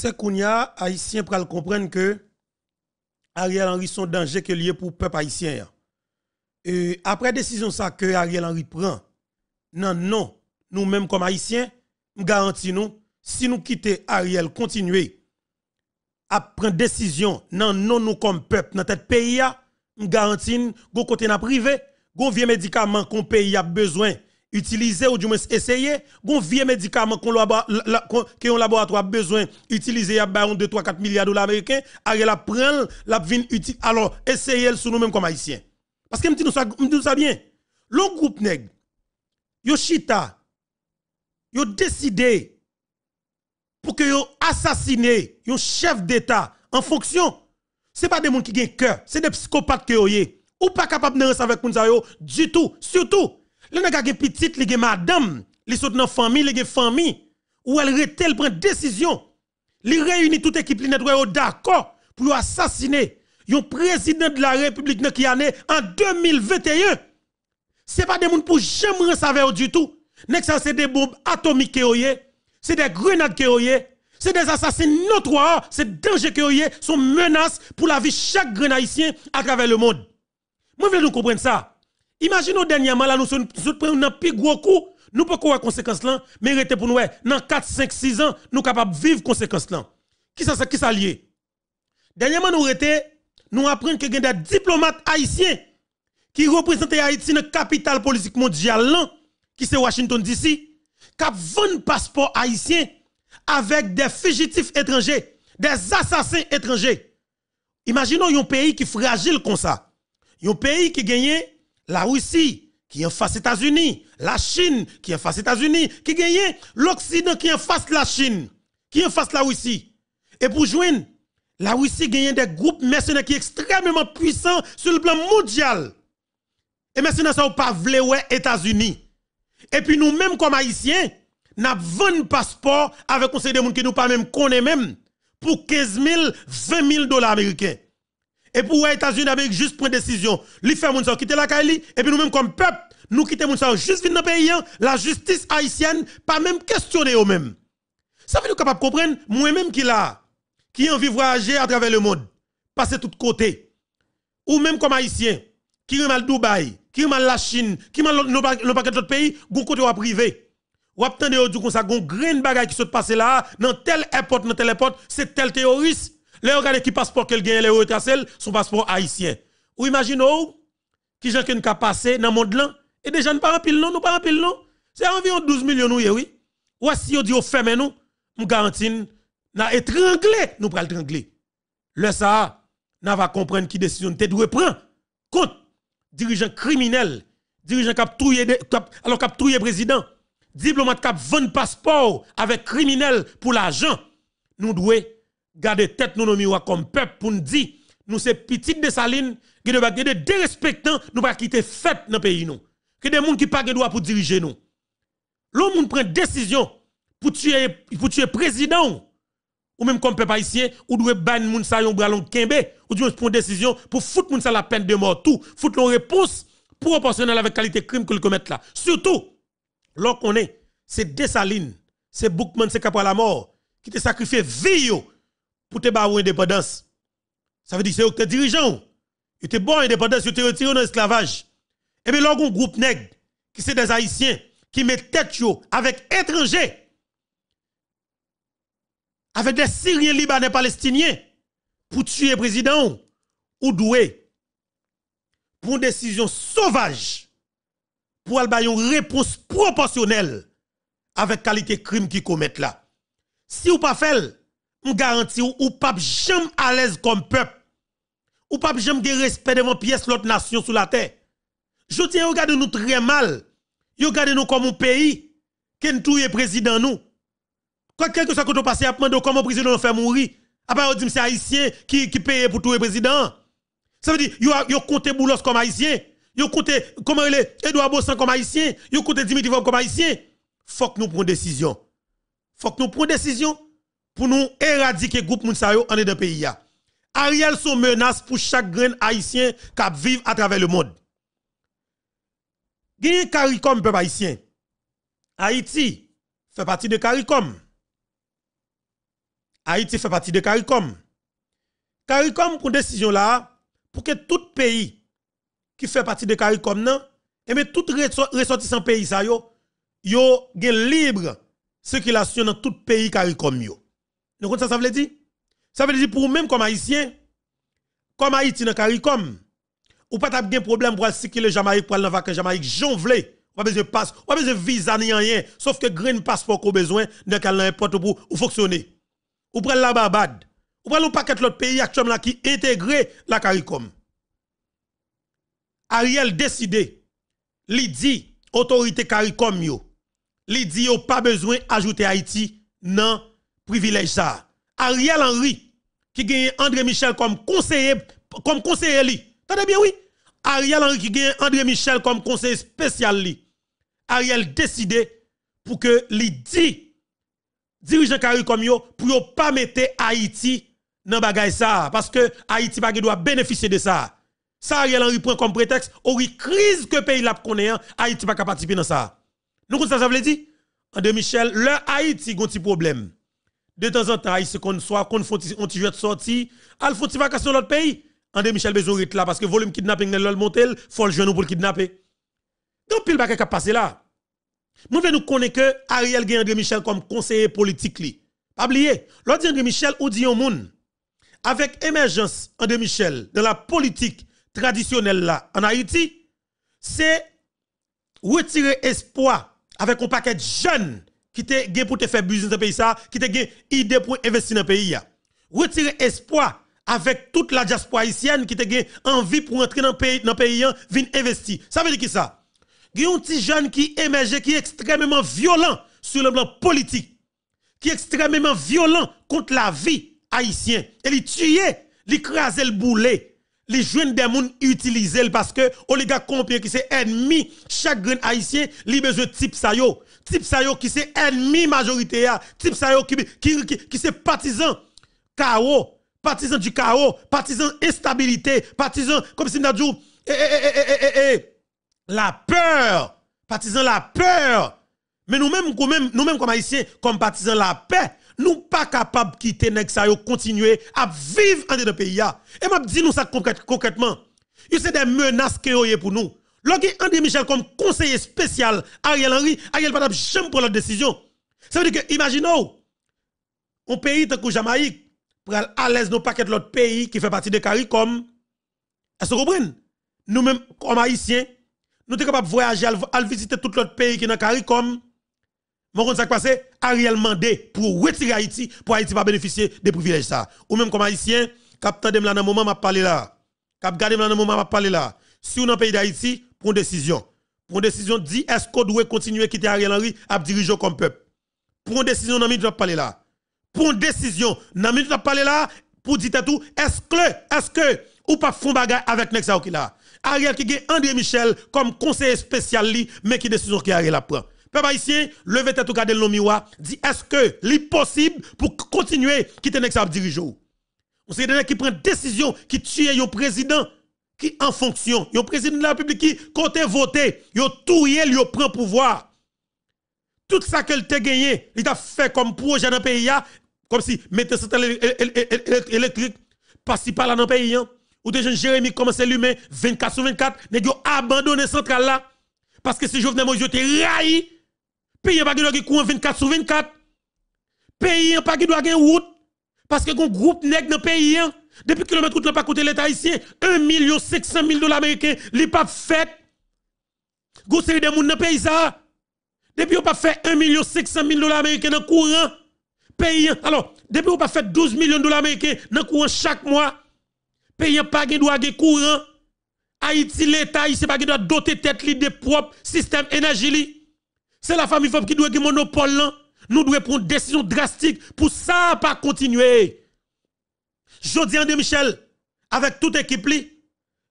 c'est qu'on y a haïtien pour comprendre que Ariel Henry son danger que lié pour peuple haïtien. Et après décision ça que Ariel Henry prend, non non, nous mêmes comme haïtiens, nous garantissons si nous quittons Ariel continuer à prendre décision, non non nous comme peuple dans tête pays, garantissons, nous côté na privé, go vieux médicaments qu'on pays a besoin utiliser ou du moins essayer gon vieux médicament qu'on que laboratoire besoin utiliser à 2 3 4 milliards de dollars américains la prendre, la utile alors essayez sur nous-mêmes comme haïtiens parce que me nous ça ça bien le groupe nèg Yoshita, yo décidé pour que yo assassiner un chef d'état en fonction c'est pas des gens qui ont cœur c'est des psychopathes que yo ou pas capable de rester avec nous du tout surtout le nèg a petite, li gen madame, li saute dans famille, li gen famille ou elle rete prend décision. Li réunit toute équipe li net d'accord pour assassiner le président de la République qui en 2021. C'est pas des gens pour jamais savoir du tout. n'est-ce ça c'est des bombes atomiques c'est des grenades qui c'est des assassins notoires, c'est dangers qui sont menaces pour la vie de chaque Haïtien à travers le monde. Moi, je veux nous comprendre ça. Imaginons dernièrement, là, nous sommes prenons un plus gros coup, nous pouvons avoir conséquence là, mais pour nous, dans 4, 5, 6 ans, nous sommes capables de vivre conséquence là. Qui ça, qui lié? Dernièrement, nous rete, nous apprenons que des diplomates haïtiens qui représentent Haïti dans la capitale politique mondiale qui c'est Washington DC, qui vendent passeport haïtien avec des fugitifs étrangers, des assassins étrangers. Imaginons un pays qui est fragile comme ça. Un pays qui gagne la Russie qui est en face États-Unis, la Chine qui est en face États-Unis, qui gagne l'Occident qui est en face la Chine, qui est en face la Russie. Et pour joindre, la Russie gagne des groupes mercenaires qui sont extrêmement puissants sur le plan mondial. Et mercenaires ça pas vle ouais États-Unis. Et puis nous-mêmes comme haïtiens, nous avons un passeport avec conseil de monde qui nous pas même connaît même pour 15 000, 20 000 dollars américains. Et pour les États-Unis d'Amérique, juste prendre décision. lui faire moun quitter la Kali, et puis nous-mêmes comme peuple, nous quitter moun juste venir dans pays, hein. la justice haïtienne, pas même questionner eux-mêmes. Ça veut dire capable comprendre, moi-même qui là, qui envie voyager à travers le monde, passer tout côté. Ou même comme haïtien, qui est mal Dubaï, qui est mal la Chine, qui mal mal à d'autres pays, qui côté ou privé. Ou attendez ou du comme ça, gon grain bagaille qui se passe là, dans tel airport, dans tel airport, c'est tel terroriste. Le regardez qui passeport qu'elle gagne, le retracer son passeport haïtien. Ou imaginez qui gens qu'une ka passé dans le monde e et déjà ne pas remplir non, nous pas remplir non. C'est environ 12 millions nous oui. Ou si on dit on ferme nous, nous garantis n'a étrangler, nous pral étrangler. Le ça n'a va comprendre qui décision te doué prendre contre dirigeant criminel, dirigeant cap kap, alors kap touye président, diplomate kap vendre passeport avec criminel pour l'argent. Nous devons garder tête nous miroirs comme peuple pour nous dire nous c'est petites de saline qui va de dérespectant nous pas quitter fête dans pays nous que des gens qui pas de droit pour diriger nous l'homme prend décision pour tuer pour tuer président ou même comme peuple haïtien ou doit ban moun sa yon bralon kembe ou doit prendre décision pour foutre moun sa la peine de mort tout foutre leur réponse proportionnelle avec qualité crime que le commettent là surtout lorsqu'on est c'est salines, c'est Boukman c'est Capra la mort qui te sacrifié vie pour te battre indépendance. Ça veut dire que c'est dirigeant. dirigeant. Il étaient bon indépendance, il te retiré dans l'esclavage. Et eh bien, un groupe nègre, qui c'est des Haïtiens, qui mettent tête avec étrangers, avec des Syriens, Libanais, Palestiniens, pour tuer le président, ou doué, pour une décision sauvage, pour avoir une réponse proportionnelle avec qualité crime qu'ils commettent là. Si vous ne pas on garanti ou, ou pap jamais à l'aise comme peuple. Ou pas jamais de respect devant pièce l'autre nation sur la terre. Je tiens regarder nous très mal. Yo nous comme un pays. Ken est président nous. Quoi que ce soit que tu passé à demander comment président fait mourir. on pas que c'est haïtien qui qui paye pour le président. Ça veut dire yo yo Boulos comme haïtien. Yo compte comment il est Edouard Bossan comme haïtien. Yo compte Dimitri Vabre comme haïtien. Faut que nous prenions décision. Faut que nous prenions décision pour nous éradiquer groupe Mounsayo en de pays. Ariel sont menace pour chaque grain haïtien qui vit à travers le monde. Gagne CARICOM, peuple haïtien. Haïti fait partie de CARICOM. Haïti fait partie de CARICOM. CARICOM une décision là, pour que tout pays qui fait partie de CARICOM, et eh mais tout ressortissant pays ça yo, yo libre circulation dans tout pays CARICOM yo. Donc ça, ça veut dire? Ça veut dire pour vous-même comme haïtien, comme Haïti dans CARICOM, ou pas t'as problème pour circuler Jamaïque pour aller en vacances Jamaïque, jonvler. Pas besoin de passe, pas besoin de visa ni rien, sauf que green passeport qu'on besoin dans qu'elle n'importe pour fonctionner. Ou prendre la Barbade, ou prendre un paquet l'autre pays actuellement qui intègre la CARICOM. Ariel décidé, lui dit autorité CARICOM yo, li dit pas besoin d'ajouter Haïti non privilège ça. Ariel Henry, qui gagne André Michel comme conseiller, comme conseiller lui. Tenez bien, oui. Ariel Henry qui gagne André Michel comme conseiller spécial lui. Ariel décide pour que lui dit dirigeant CARICOM yo pour yo pas mettre Haïti dans bagay ça parce que Haïti pas doit bénéficier de ça. Ça Ariel Henry prend comme prétexte ou crise que pays la connaît hein. Haïti pas participer dans ça. Nous ça ça veut dire André Michel, le Haïti a un petit problème de temps en temps, se qu'on soit qu'on font on de sorti, al font vacances dans l'autre pays. André Michel besoin là parce que volume kidnapping dans le motel, faut le pour le kidnapper. Donc pile baquet qui passer là. Moi nous connaissons que Ariel gagne André Michel comme conseiller politique li. Pas oublier, l'autre André Michel ou dit au monde avec émergence André Michel dans la politique traditionnelle là en Haïti, c'est retirer espoir avec un paquet de jeunes qui te pour te faire business dans pays ça, qui te gain idée pour investir dans pays Retirer espoir avec toute la diaspora haïtienne qui te gain envie pour entrer dans pays dans pays hein, venir investir. Ça veut dire qui ça Il y a un petit jeune qui émerge qui est extrêmement violent sur le plan politique, qui est extrêmement violent contre la vie haïtienne. Et il tué, il crase le boulet les jeunes des gens utilisent parce que oligarque comprennent qui c'est ennemi chaque grain haïtien li besoin type sa yo type sayo qui c'est ennemi majorité a type saillot qui qui c'est partisan chaos partisan du chaos partisan instabilité partisan comme si nous dit eh, eh, eh, la peur partisan la peur mais nous-mêmes nous comme haïtiens comme partisans la paix nous pas de quitter et de continuer à vivre dans le pays Et m'a dit nous ça concrètement. Il c'est des menaces que pour nous. Lorsque André Michel comme conseiller spécial Ariel Henry, Ariel pas prendre pour la décision. Ça veut dire que imaginez un pays comme Jamaïque pour aller à l'aise nos paquet de l'autre pays qui fait partie de CARICOM. elle se ce vous comprenez Nous-mêmes comme haïtiens, nous sommes capables de voyager à visiter tout l'autre pays qui est dans CARICOM. Mon compte ça passe? Ariel Mandé pour retirer Haïti, pour Haïti pas bénéficier des privilèges Ou même comme haïtien, cap tandem dans dans moment m'a parlé là. Cap gardem dans le moment m'a parlé là. Si on dans pays d'Haïti, prend décision. Prend décision dit est-ce qu'on doit continuer à quitter Ariel Henry à diriger comme peuple. Prend décision dans minute parler là. Prend décision dans minute parler là pour dire tout est-ce que est-ce que ou pas font bagarre avec nexa qui là. Ariel qui a André Michel comme conseiller spécial mais qui décision qui Ariel a pris. Peuple haïtien, levez tête au cadre de miroir, dit est-ce que l'impossible pour continuer quitter nex diriger On sait qui prend décision qui tue un président qui en fonction, un président de la République qui côté voté, yo touye, yo prend pouvoir. Tout ça qu'elle t'a gagné, il t'a fait comme projet dans le pays hein? comme si mettre centrale électrique pas si pas là dans le pays hein? ou déjà Jérémy commence l'humain 24 sur 24, il a abandonné centrale là parce que si Jovenel Moïse était raillé Pays pas qui doit courant 24 sur 24. Pays pas de doit gagner route. Parce que groupe nègre dans le pays, hein, depuis que le route n'a pas coûté l'État haïtien, 1 500 000 dollars américains, li pas fait. Vous avez de gens dans le pays ça. Depuis on pas fait 1 500 000 dollars américains dans le courant. Hein, pays, hein. alors, depuis qu'on n'a pas fait 12 millions de dollars américains dans le courant chaque mois. Pays pas qui doit gagner courant. Haïti, l'État, il ne pas doit doter tête de propre système énergie. C'est la famille Fop qui doit avoir monopole hein. Nous devons prendre une décision drastique pour ça pas continuer. Jodi André Michel, avec toute équipe,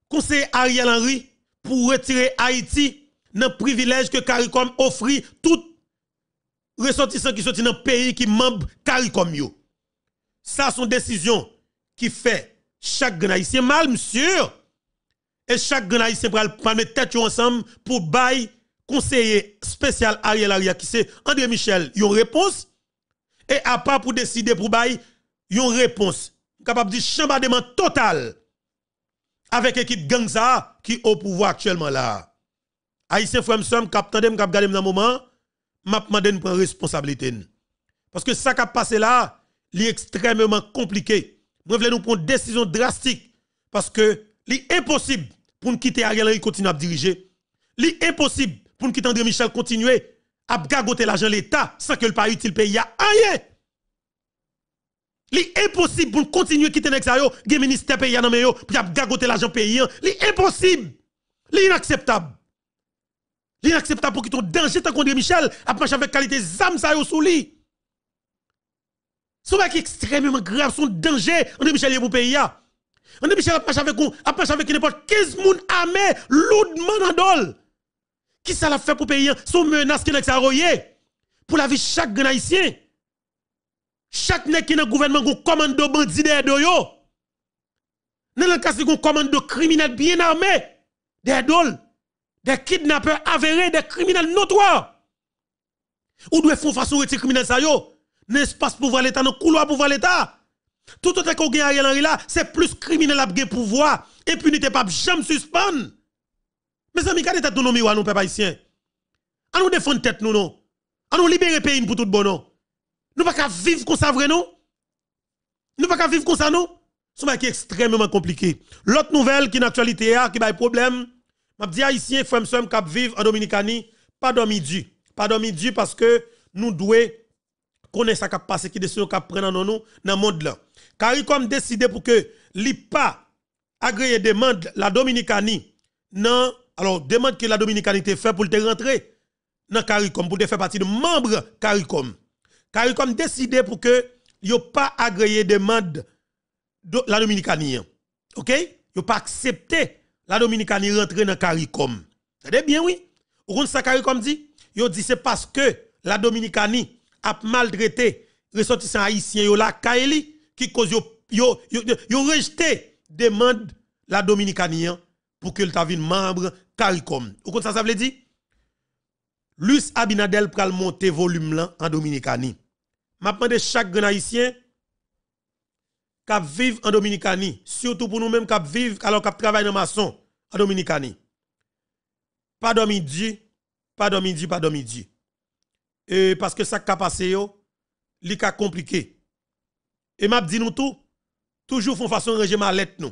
conseille Ariel Henry pour retirer Haïti dans le privilège que CARICOM offrit tout ressortissant qui sont dans le pays qui membre CARICOM. Ça, une décision qui fait chaque grand mal, monsieur. Et chaque grand pour prend mettre tête ensemble pour bailler conseiller spécial Ariel Aria qui c'est André Michel, une réponse et à part pour décider pour bail une réponse. Capable de chambardement total avec équipe Gangsa qui au pouvoir actuellement là. Haïtien frère m'sem cap tande dans gade dans moment, m'a demandé une responsabilité. Parce que ça qui a passé là, est extrêmement compliqué. Je voulais nous prendre une décision drastique parce que l'impossible impossible pour nous quitter Ariel Henry continue à diriger. C'est impossible pour quitter André Michel continuer à gagoter l'argent l'État sans que le pays utile pays a rien. est impossible pour continuer à quitter ça ministre ministère pays nan yo, puis gagoter l'argent pays. Hein. l'impossible, impossible. l'inacceptable inacceptable. est inacceptable pour quitter danger tant qu'André Michel a marcher avec qualité zam ça yo sous qui C'est extrêmement grave, son danger André Michel est pour pays André hein. Michel a marché avec avec n'importe 15 moun armés lourdement dans dol. Qui ça l'a fait pour payer Son menace qui n'a Pour la vie de chaque grand haïtien. Chaque nègre qui dans gouvernement gon de bandit derrière n'est yo. Dans le cas commande de criminels bien armés. des dol, des kidnappeurs avérés, des criminels notoires. Ou doit faire façon retirer criminels ça yo. N'espace pour voir l'état, dans couloir pour voir l'état. Tout autant qu'on gagne Ariel là, c'est plus criminel à pouvoir. Impunité pas jamais suspendre. Mes amis, ce tête nous miroir nous peuple haïtien. On nous défendre tête nous non. On nous libérer pays pour tout bon non. Nous pas vivre comme ça vrai non. Nous pas vivre comme ça non. C'est qui extrêmement compliqué. L'autre nouvelle qui est actualité a ah, qui a problème, m'a dit haïtien frère soeur cap vivre en Dominicanie, pas dormi midi. Pas dormi midi parce que nous devons connaître ça qui passé qui décision qui prendre dans nous dans le monde là. CARICOM décidé pour que l'IPA agréé demande la Dominicanie dans alors, demande que la te fait pour te rentrer dans CARICOM, pour te faire partie de membres CARICOM. CARICOM décide pour que yo pas agréé demande de la dominicanie. OK? Yo pas accepté la dominicanie rentrer dans CARICOM. C'est bien oui. Ou ça CARICOM dit, yo dit c'est parce que la dominicanie a maltraité ressortissant haïtiens yo la Kaeli qui cause yo yo, rejeté demande la dominicanie pour que le vienne membre calcom. Ou comme ça, ça veut dire? Luis Abinadel pral monter volume là en Dominicani. Maintenant, de chaque Haïtien qui vivre en Dominicani, surtout pour nous-mêmes qui vivre alors qui travaille dans maçon en Dominicani. Pas midi, pas midi, pas midi. Et parce que ça qui passé yo, compliqué. Et m'a dit nous tout, toujours font façon régime mallette nous.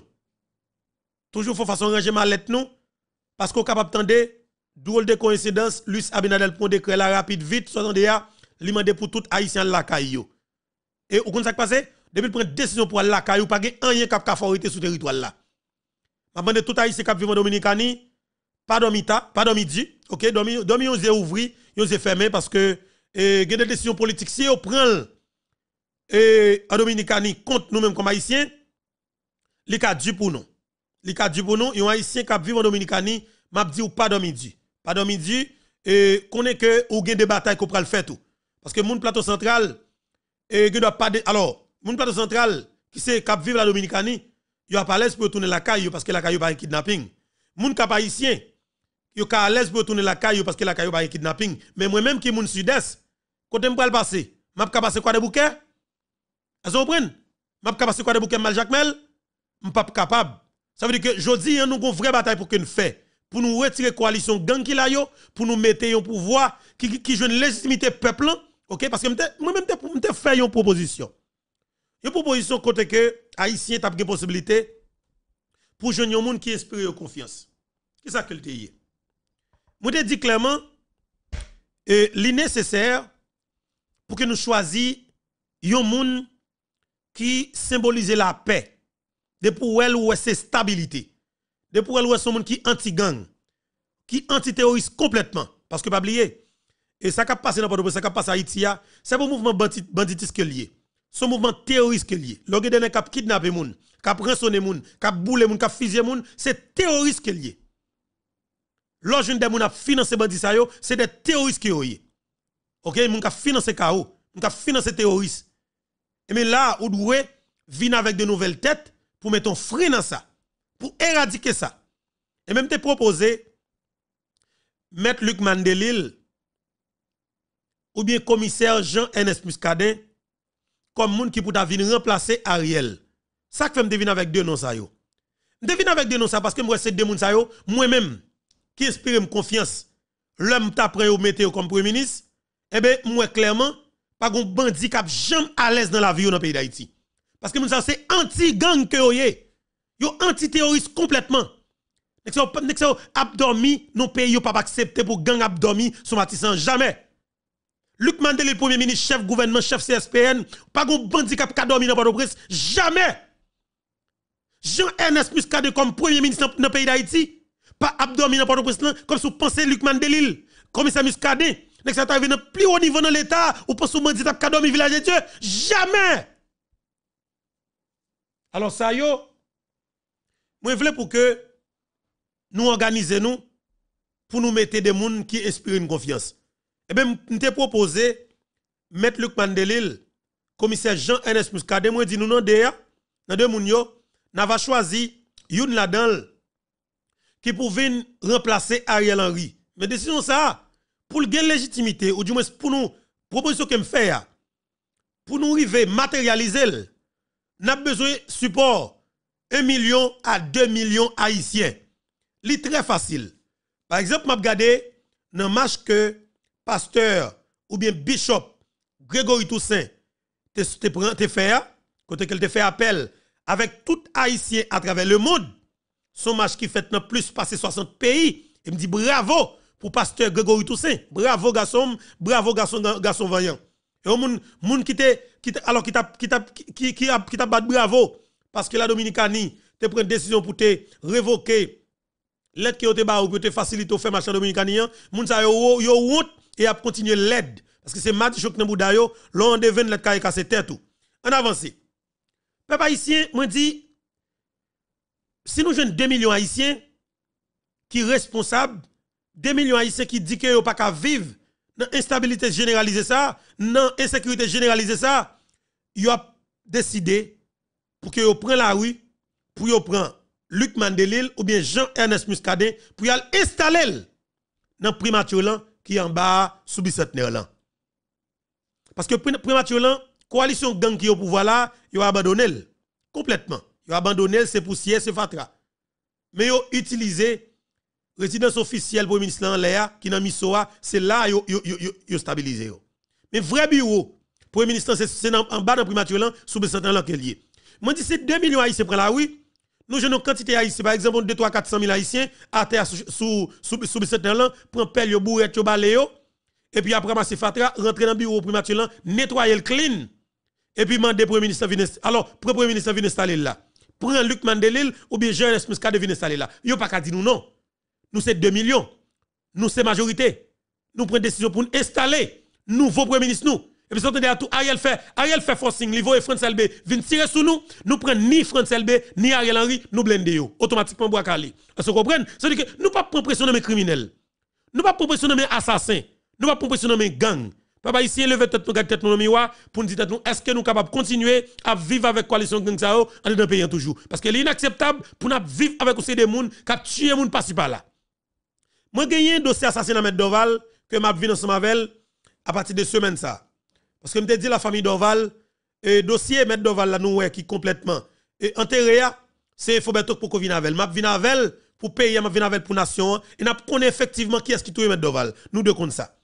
Toujours faut façon ranger mallette nous parce qu'on capable tendre drôle de coïncidence Luis Abinadel prend décret la rapide vite 60 a li mandé pour tout haïtien la caillou. Et ou qui ça passé depuis prendre décision pour la caillou pas rien cap ka forité sur territoire là. M'a mandé tout haïtien cap vivre en Dominicani pas dormita, pas midi, OK, dormi dormi on ouvri, on fermé parce que et eh, des décisions politiques si on prend et eh, en Dominicani contre nous-mêmes comme haïtiens, li ka du pour nous les ka di pour nous, un haïtien qui vivent en Dominicanie, m'a dit ou pas midi. Pas dans midi et qu'on est que ou gain des batailles qu'on pral faire tout. Parce que moun plateau central et que doit pas alors, moun plateau central qui c'est cap vivre la Dominicanie, yo pas l'aise pour tourner la caille parce que la caille pas kidnapping. Moun cap haïtien yo ka à l'aise pour tourner la caille parce que la caille pas kidnapping, mais moi même qui moun sud-est côté m'pral passer, m'a pas passer quoi de bouquet? Vous comprenez? M'a pas passer quoi de bouquet mal suis pas capable ça veut dire que jodi hein, nous avons une vraie bataille pour que nous fait pour nous retirer coalition gang qui là pour nous mettre un pouvoir qui qui une légitimité peuple OK parce que moi même pour me faire une proposition. Une proposition côté que haïtien t'a une possibilité pour jouer un monde qui inspire confiance. Qui ça que le dit Moi te dit clairement euh, nécessaire pour que nous choisissions un monde qui symbolise la paix de pour elle ou c'est stabilité. De pour elle ou son monde qui anti-gang, qui anti-terroriste complètement. Parce que pas oublier, et ça qui passe dans le ça qui passe à Haïti, ah, c'est pour mouvement banditiste que lié. Son mouvement terroriste que lié. Lorsque des gens kidnappé moun, qui rançonné moun, qui boule moun, qui fusillé moun, c'est terroriste que lié. a des gens financé bandit ça c'est des terroristes qui lié. OK, moun qui financé KO, moun a financé terroriste. Et mais là, ou doué, vient avec de nouvelles têtes pour mettre un frein dans ça, pour éradiquer ça. Et même te proposer mettre Luc Mandelil ou bien commissaire Jean-Ernest Muscadet comme monde qui pourrait venir remplacer Ariel. Ça que me devine avec deux noms ça yo. Devine avec deux noms ça parce que moi c'est deux ça yo, moi-même qui inspire me confiance. L'homme t'apprend au mettre comme premier ministre, eh ben moi clairement pas un bandit qui jamais à l'aise dans la vie dans le pays d'Haïti. Parce que nous c'est anti-gang que vous Yo anti-terroriste complètement. vous êtes abdormi, non pays yo pas accepter pour gang abdormi sur Matissan jamais. Luc Mandelil, le premier ministre, chef gouvernement, chef CSPN, pas de bandit a dormi dans port au jamais. Jean-Ernest Muscadet comme premier ministre dans le pays d'Haïti, pas abdormi dans port au comme si vous pensez Luc Mandelil, commissaire Muscadet, vous vous arrivé dans plus haut niveau dans l'état, ou pensez vous bandit cap dormi village de Dieu, jamais. Alors ça yo, moi je voulais pour que nous organisions nous pour nous mettre des gens qui inspirent une confiance. Et eh bien, je te proposé mettre Luc Mandelil, commissaire Jean-Ernest Muscadet, moi dit nous non déjà, hein, dans deux yo, choisi Youn Ladal qui pouvait remplacer Ariel Henry. Mais décision ça, pour gagner légitimité, ou du moins pour nous, proposition que me fait, pour nous arriver matérialiser n'a besoin support 1 million à 2 millions haïtiens. C'est très facile. Par exemple, m'a regardé dans match que pasteur ou bien bishop Grégory Toussaint te, te, fait côté hein, qu'elle te fait appel avec tout haïtiens à travers le monde. Son match qui fait dans plus passer 60 pays Il me dit bravo pour pasteur Grégory Toussaint. Bravo garçon, bravo garçon garçon vaillant. Et au monde monde qui te alors qui t'a qui t'a qui qui bravo parce que la Dominicanie te prend décision pour te révoquer l'aide qui te ba ou te faciliter au fait machin dominicanien moun sa yo yo et a continuer l'aide parce que c'est match choc nan bouda yo l'on devine l'aide ka casser tête tout en avance peuple haïtien moi dit si nous jeunes 2 millions haïtiens qui responsables 2 millions haïtiens qui disent que yo pas qu'à vivre dans instabilité généralisée ça, dans insécurité généralisée ça, vous a décidé pour que yo prenne la rue, pour yo prenne Luc Mandelil ou bien Jean-Ernest Muscadet pour y installer dans primature qui est en bas sous bicentenaire Parce que primature la coalition gang qui est au pouvoir là, yo abandonné complètement. a abandonné c'est poussière, c'est fatra. Mais a utilisé résidence officielle pour le ministre en l'air qui dans soi, c'est là yo yo stabilisé Mais vrai bureau Premier ministre, c'est en bas dans primature là, sous le centre là Je est. Moi, dis, c'est 2 millions haïtiens pour la oui. Nous, j'ai une quantité d'haïtiens, par exemple, 2, 3, 400 000 haïtiens à terre sous le centre là, prend pelle, yo, bourret, yo, baléo. Et puis après, c'est fatra, rentrer dans le bureau primature là, nettoyer le clean. Et puis, demander Premier ministre, alors, Premier ministre, venir installer là. Prends Luc Mandelil ou bien Jean Muscat de installer là. a pas qu'à dire nous non. Nous, c'est 2 millions. Nous, c'est majorité. Nous prenons décision pour installer nouveau Premier ministre, nous. Et puis, entendez à tout, Ariel fait, Ariel fait forcing, niveau et France LB, vient tirer sur nous, nous prenons ni France LB, ni Ariel Henry, nous blendons. Automatiquement, bois calé. Vous comprenez? C'est-à-dire que nous pas pression de mes criminels. Nous pas pression de mes assassins. Nous pas pression de mes gangs. Papa ici, levez tête nous, tête nous, moi pour nous dire est-ce que nous sommes capables de continuer à vivre avec la coalition gang ça, en étant pays toujours? Parce que c'est inacceptable pour nous vivre avec ces des gens qui tuent les gens par-ci par-là. Moi, j'ai un dossier assassinat à Doval, que m'a vu ensemble avec à partir de semaine ça. Parce que je dit la famille Dorval, et dossier M. Dorval là, nous, qui complètement et enterré, c'est Foberto pour Je M'a avec pour payer, m'a avec pour nation, et n'a connaît effectivement qui est-ce qui est M. Dorval. Nous deux compte ça.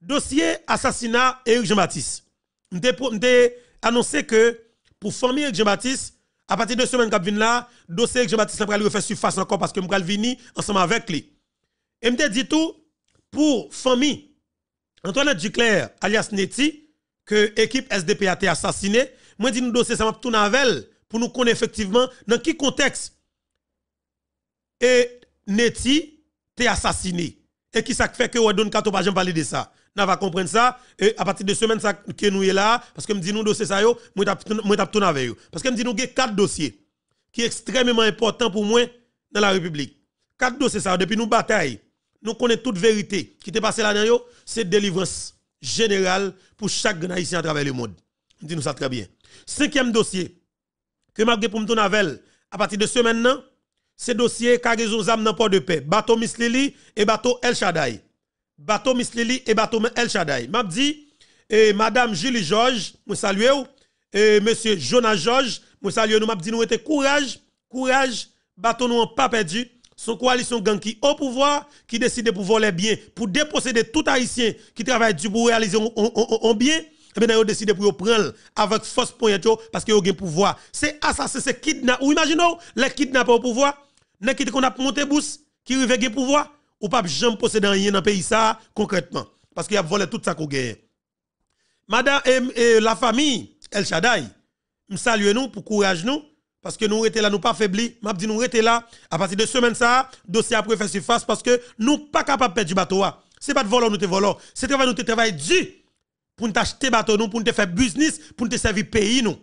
Dossier assassinat Eric Jean-Baptiste. te annoncé que pour famille Eric Jean-Baptiste, à partir de semaine qui vient là, dossier Eric Jean-Baptiste va refaire surface encore parce que vais venir ensemble avec lui. Et m'te dit tout pour famille Antoine Duclair alias Neti que l'équipe SDP a été assassinée, moi dis nous dossier ça m'a tout avec pour nous connaître effectivement dans quel contexte et Neti t'es assassiné et qui ça fait que Wadon Kato pas parler valider ça On va comprendre ça et à partir de semaine ça que nous sommes là parce que me dit nous dossier ça yo moi t'a tourner avec parce que nous dit nous quatre dossiers qui sont extrêmement importants pour moi dans la République quatre dossiers ça depuis nous bataille nous connaissons toute vérité qui t'est passé là-dedans c'est délivrance Général pour chaque à travers le monde. Dis nous ça très bien. Cinquième dossier que m'a pour me donner à partir de ce maintenant, c'est dossier cargaison zam dans port de paix, bateau Miss Lily et bateau El Shaddai. Bateau Miss Lily et bateau El Shaddai. M'a dit et eh, madame Julie George. moi saluer et eh, monsieur Jonas George. moi saluer nous m'a dit nous était courage, courage, bateau nous pas perdu son coalition gang qui au pouvoir, qui décide pour voler bien, pour déposséder tout haïtien qui travaille du pour réaliser un bien, et eh bien, ils décidé pour prendre avec force pour parce qu'ils ont le pouvoir. C'est assassin, c'est kidnappé. Ou imaginez, les kidnappés au pouvoir, les qui ont a monté bous, qui arrivent le pouvoir, ou pas jamais posséder rien dans le pays, ça, concrètement. Parce qu'ils ont volé tout ça qu'on gagne. Madame et, eh, eh, la famille, El Shaddai, nous saluons nous pour courage nous parce que nous restons là, nous pas faibli. M'a dit nous étions là. À partir de semaine ça, dossier après faire surface parce que nous pas capable de perdre du bateau. Hein. C'est pas de voler, nous te volons. C'est travail, nous te travail dû pour nous acheter bateau, nous, pour nous faire business, pour nous servir pays, nous.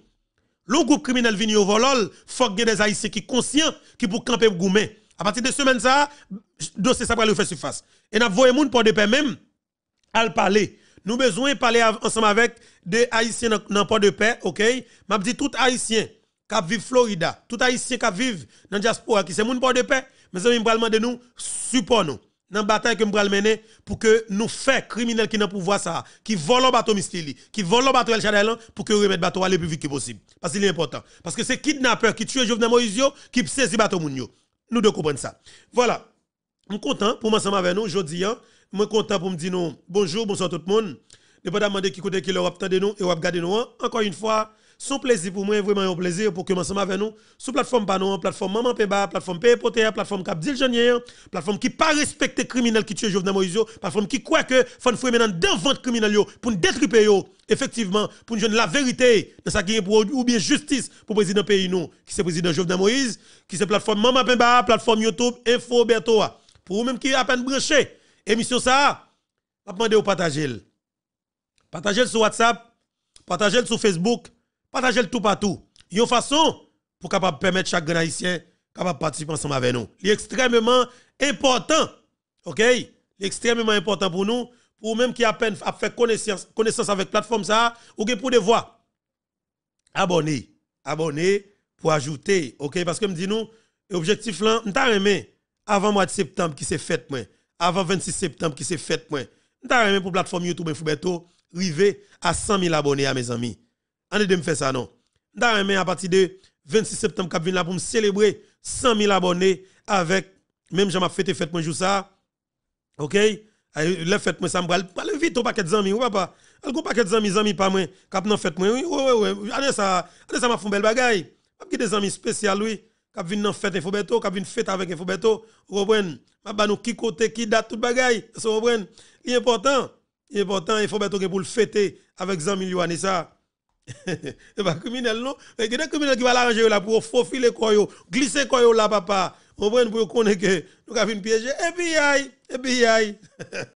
Le groupe criminel vient au volol, faut que des haïtiens qui conscients, qui pour camper Goumé. À partir de semaine ça, dossier ça va lui faire surface. Et nous voyons moun pour de paix même, à parler. Nous besoin parler ensemble avec des haïtiens dans port de paix, ok? M'a dit tout haïtien qui vivent Florida, tout haïtien qui vivent dans la diaspora, qui c'est moun port de paix, mes amis, m'bral de nous, support nous. Dans la bataille que m'bral mener pour que nous fassions criminels qui n'ont pouvoir ça, qui volent le bateau Mistili, qui volent le bateau El Chadel, pour que remettent bateau aller le plus vite que possible. Parce que c'est important. Parce que c'est kidnapper qui tuent Jovenel Moïse, qui le bateau Mounio. Nous devons comprendre ça. Voilà. Je suis content pour m'ensemble avec nous aujourd'hui. Je suis content pour me dire bonjour, bonsoir tout le monde. Ne pas demander qui côté qui leur de nous et regarde nous. Hein. Encore une fois, son plaisir pour moi, vraiment un plaisir pour que commencer avec nous. Sur plateforme Panon, plateforme Maman la plateforme la plateforme Capdil la plateforme qui pas les criminels qui tue Jovenel Moïse, plateforme qui croit que Fan avez maintenant dans vente criminel pour nous détruire, effectivement, pour nous donner la vérité dans qui ou bien justice pour le président pays nous, qui c'est président Jovenel Moïse, qui c'est plateforme Maman la plateforme YouTube, Info Bertoa. Pour vous-même qui à peine branché, émission ça, je demande de partager. Partagez sur WhatsApp, partagez sur Facebook, Partagez le tout partout. y a Une façon pour capable permettre chaque grand haïtien capable participer ensemble avec nous. C'est extrêmement important. OK L'extrêmement important pour nous, pour même qui à peine à faire connaissance, connaissance avec plateforme ça, ou pour pour devoir abonner, abonner pour ajouter. OK parce que me dit nous objectif là, m'ta aimé avant mois de septembre qui s'est fait moi, avant 26 septembre qui s'est fait moi. M'ta aimé pour plateforme YouTube Fubeto arriver à 100 000 abonnés à mes amis on de me faire ça non. même à partir de 26 septembre, cap là pour me célébrer 100 000 abonnés avec même j'm'a m'a fêté fête moi jour ça. OK La fête moi ça me bral vite au paquet de amis ou papa. allez go paquet de amis amis pas moi k'ap nan fête moi oui oui oui. Allez ça, allez ça m'a fait belle bagaille. avec des amis spécial oui. Cap non nan fête infobeto beto, cap fête avec infobeto beto. m'a ba nous qui côté qui date tout bagaille. So Robren, l'important, l'important info beto que pour le fêter avec amis yo année ça c'est eh pas ben, criminel, non? Mais eh, il y a des criminels qui vont l'arranger là pour faufiler quoi, glisser quoi là, papa. On va pour connaître que nous avons une piège. FBI, eh FBI.